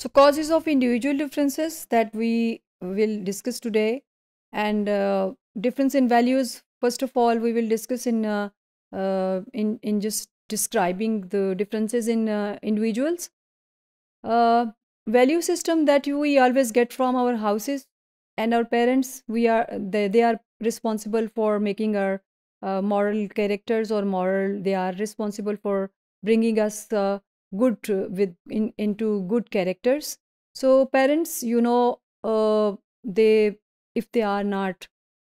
So causes of individual differences that we will discuss today and uh, difference in values. First of all, we will discuss in, uh, uh, in, in just describing the differences in uh, individuals. Uh, value system that we always get from our houses and our parents, we are, they, they are responsible for making our uh, moral characters or moral, they are responsible for bringing us good with in, into good characters so parents you know uh, they if they are not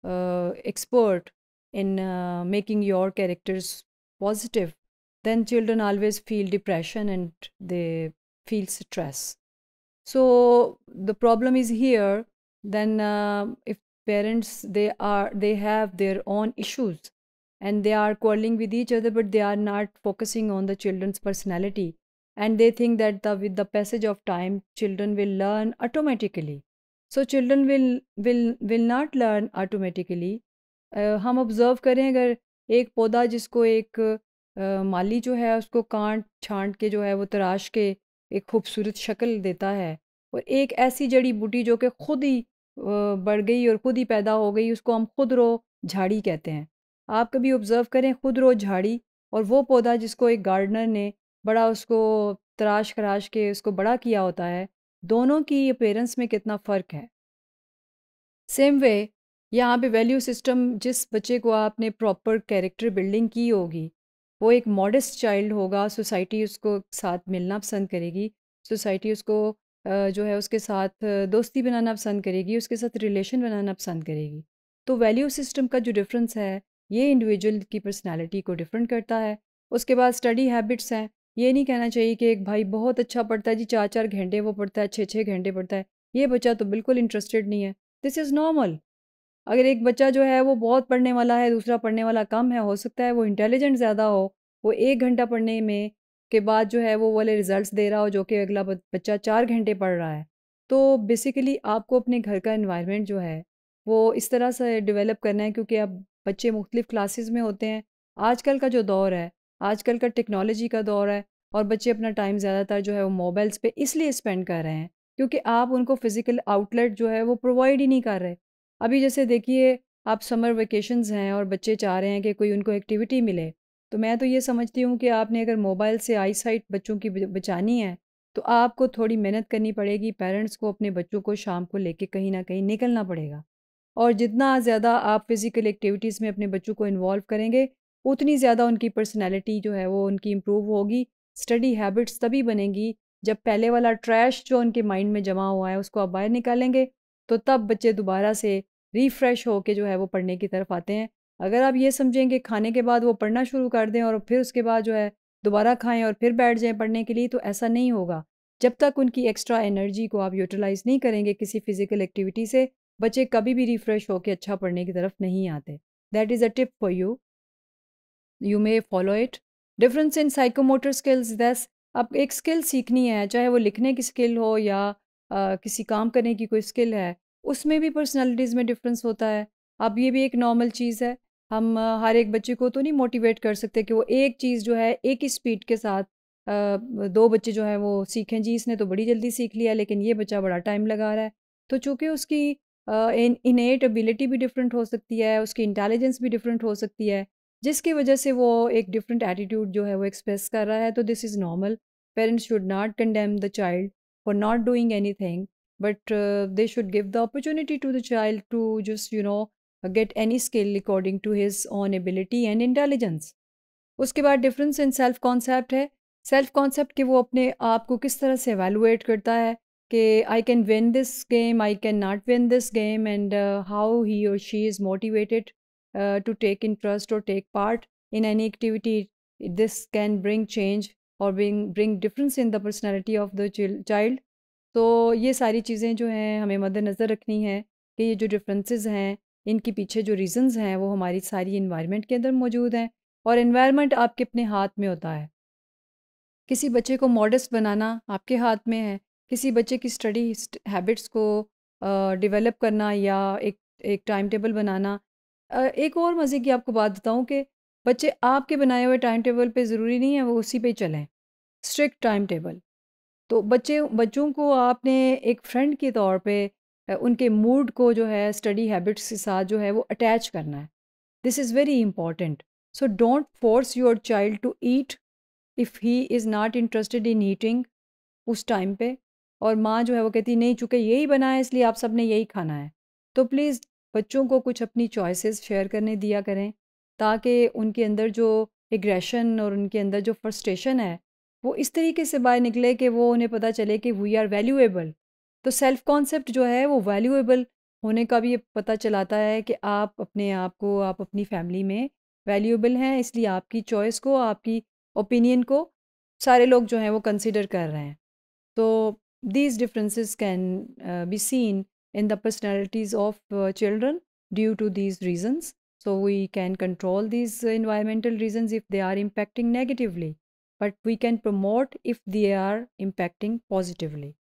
uh, expert in uh, making your characters positive then children always feel depression and they feel stress so the problem is here then uh, if parents they are they have their own issues and they are quarreling with each other but they are not focusing on the children's personality and they think that the, with the passage of time children will learn automatically so children will will will not learn automatically uh, हम observe करें अगर एक पौधा जिसको एक uh, माली जो है उसको कांट छांट के जो है वो तराश के एक खूबसूरत शक्ल देता है और एक ऐसी जड़ी बूटी जो कि खुद ही uh, बढ़ गई और ख़ुद ही पैदा हो गई उसको हम खुद रो झाड़ी कहते हैं आप कभी ऑब्ज़र्व करें खुद रो झाड़ी और वो पौधा जिसको एक गार्डनर ने बड़ा उसको तराश खराश के उसको बड़ा किया होता है दोनों की अपेयरेंस में कितना फ़र्क है सेम वे यहाँ पे वैल्यू सिस्टम जिस बच्चे को आपने प्रॉपर कैरेक्टर बिल्डिंग की होगी वो एक मॉडस्ट चाइल्ड होगा सोसाइटी उसको साथ मिलना पसंद करेगी सोसाइटी उसको जो है उसके साथ दोस्ती बनाना पसंद करेगी उसके साथ रिलेशन बनाना पसंद करेगी तो वैल्यू सिस्टम का जो डिफरेंस है ये इंडिविजुअल की पर्सनालिटी को डिफरेंट करता है उसके बाद स्टडी हैबिट्स हैं ये नहीं कहना चाहिए कि एक भाई बहुत अच्छा पढ़ता है जी चार चार घंटे वो पढ़ता है छः छः घंटे पढ़ता है ये बच्चा तो बिल्कुल इंटरेस्टेड नहीं है दिस इज़ नॉर्मल अगर एक बच्चा जो है वो बहुत पढ़ने वाला है दूसरा पढ़ने वाला कम है हो सकता है वो इंटेलिजेंट ज़्यादा हो वो एक घंटा पढ़ने में के बाद जो है वो वाले रिजल्ट्स दे रहा हो जो कि अगला बच्चा चार घंटे पढ़ रहा है तो बेसिकली आपको अपने घर का इन्वायरमेंट जो है वो इस तरह से डिवेलप करना है क्योंकि अब बच्चे मुख्तलिफ क्लासेस में होते हैं आजकल का जो दौर है आजकल का टेक्नोलॉजी का दौर है और बच्चे अपना टाइम ज़्यादातर जो है वो मोबाइल्स पे इसलिए स्पेंड कर रहे हैं क्योंकि आप उनको फ़िज़िकल आउटलेट जो है वो प्रोवाइड ही नहीं कर रहे अभी जैसे देखिए आप समर वेकेशंस हैं और बच्चे चाह रहे हैं कि कोई उनको एक्टिविटी मिले तो मैं तो ये समझती हूँ कि आपने अगर मोबाइल से आई साइट बच्चों की बचानी है तो आपको थोड़ी मेहनत करनी पड़ेगी पेरेंट्स को अपने बच्चों को शाम को लेके कहीं ना कहीं निकलना पड़ेगा और जितना ज़्यादा आप फिज़िकल एक्टिविटीज़ में अपने बच्चों को इन्वॉल्व करेंगे उतनी ज़्यादा उनकी पर्सनैलिटी जो है वो उनकी इम्प्रूव होगी स्टडी हैबिट्स तभी बनेंगी जब पहले वाला ट्रैश जो उनके माइंड में जमा हुआ है उसको आप बाहर निकालेंगे तो तब बच्चे दोबारा से रिफ़्रेश होके जो है वो पढ़ने की तरफ आते हैं अगर आप ये समझेंगे खाने के बाद वो पढ़ना शुरू कर दें और फिर उसके बाद जो है दोबारा खाएं और फिर बैठ जाएं पढ़ने के लिए तो ऐसा नहीं होगा जब तक उनकी एक्स्ट्रा एनर्जी को आप यूटिलाइज़ नहीं करेंगे किसी फिज़िकल एक्टिविटी से बच्चे कभी भी रिफ़्रेश होकर अच्छा पढ़ने की तरफ नहीं आते that is a tip for you you may follow it difference in psychomotor skills that's अब एक स्किल सीखनी है चाहे वो लिखने की स्किल हो या आ, किसी काम करने की कोई स्किल है उसमें भी पर्सनालिटीज़ में डिफरेंस होता है अब ये भी एक नॉर्मल चीज़ है हम हर एक बच्चे को तो नहीं मोटिवेट कर सकते कि वो एक चीज़ जो है एक ही स्पीड के साथ दो बच्चे जो हैं वो सीखें जी इसने तो बड़ी जल्दी सीख लिया लेकिन ये बच्चा बड़ा टाइम लगा रहा है तो चूँकि उसकी इनेट एबिलिटी भी डिफरेंट हो सकती है उसकी इंटेलिजेंस भी डिफरेंट हो सकती है जिसकी वजह से वो एक डिफरेंट एटीट्यूड जो है वो एक्सप्रेस कर रहा है तो this is normal parents should not condemn the child for not doing anything but they should give the opportunity to the child to just you know get any skill according to his own ability and intelligence उसके बाद difference in self concept है self concept कि वो अपने आप को किस तरह से एवेलुएट करता है कि I can win this game I can not win this game and how he or she is motivated uh, to take interest or take part in any activity. This can bring change और bring bring difference in the personality of the child. तो ये सारी चीज़ें जो हैं हमें मद्दनज़र रखनी है कि ये जो डिफरेंसेस हैं इनके पीछे जो रीज़न्स हैं वो हमारी सारी इन्वायरमेंट के अंदर मौजूद हैं और इन्वायरमेंट आपके अपने हाथ में होता है किसी बच्चे को मॉडस्ट बनाना आपके हाथ में है किसी बच्चे की स्टडी हैबिट्स को डेवलप uh, करना या एक एक टाइम टेबल बनाना एक और मज़े की आपको बात बताऊँ कि बच्चे आपके बनाए हुए टाइम टेबल पर ज़रूरी नहीं है वो उसी पर चलें स्ट्रिक्ट टाइम टेबल तो बच्चे बच्चों को आपने एक फ्रेंड के तौर पे उनके मूड को जो है स्टडी हैबिट्स के साथ जो है वो अटैच करना है this is very important so don't force your child to eat if he is not interested in eating उस टाइम पे और माँ जो है वो कहती नहीं चूँकि यही बना है इसलिए आप सब ने यही खाना है तो प्लीज़ बच्चों को कुछ अपनी चॉइसेस शेयर करने दिया करें ताकि उनके अंदर जो एग्रेशन और उनके अंदर जो फ्रस्ट्रेशन है वो इस तरीके से बाहर निकले कि वो उन्हें पता चले कि वी आर वैल्यूएबल तो सेल्फ कॉन्सेप्ट जो है वो वैल्यूएबल होने का भी ये पता चलाता है कि आप अपने आप को आप अपनी फैमिली में वैल्यूएबल हैं इसलिए आपकी चॉइस को आपकी ओपिनियन को सारे लोग जो हैं वो कंसिडर कर रहे हैं तो these differences can be seen in the personalities of uh, children due to these reasons. So we can control these uh, environmental reasons if they are impacting negatively, but we can promote if they are impacting positively.